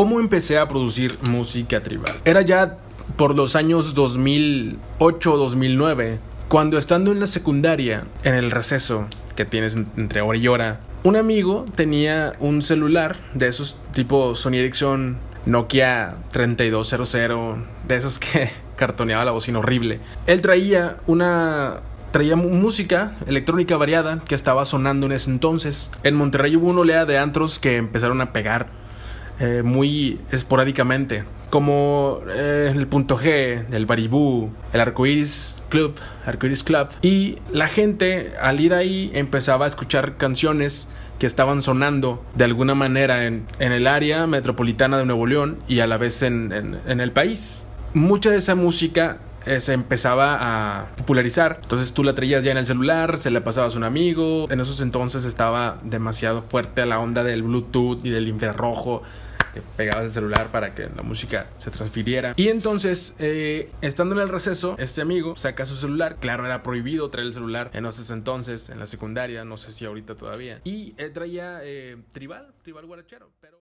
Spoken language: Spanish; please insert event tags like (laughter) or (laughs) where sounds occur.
cómo empecé a producir música tribal. Era ya por los años 2008 2009, cuando estando en la secundaria, en el receso que tienes entre hora y hora, un amigo tenía un celular de esos tipo Sony Ericsson, Nokia 3200, de esos que (laughs) cartoneaba la bocina horrible. Él traía una traía música electrónica variada que estaba sonando en ese entonces. En Monterrey hubo una oleada de antros que empezaron a pegar eh, muy esporádicamente, como eh, el punto G, el Baribú, el Arcoiris Club, Arcoiris Club. Y la gente al ir ahí empezaba a escuchar canciones que estaban sonando de alguna manera en, el área metropolitana de Nuevo León y a la vez en, el país. Mucha de esa música eh, se empezaba a popularizar. Entonces tú la traías ya en el celular, se la pasabas a un amigo. En esos entonces estaba demasiado fuerte la onda del Bluetooth y del infrarrojo que pegabas el celular para que la música se transfiriera. Y entonces, eh, estando en el receso, este amigo saca su celular. Claro, era prohibido traer el celular en esos entonces, en la secundaria, no sé si ahorita todavía. Y eh, traía eh, tribal, tribal guarachero, pero...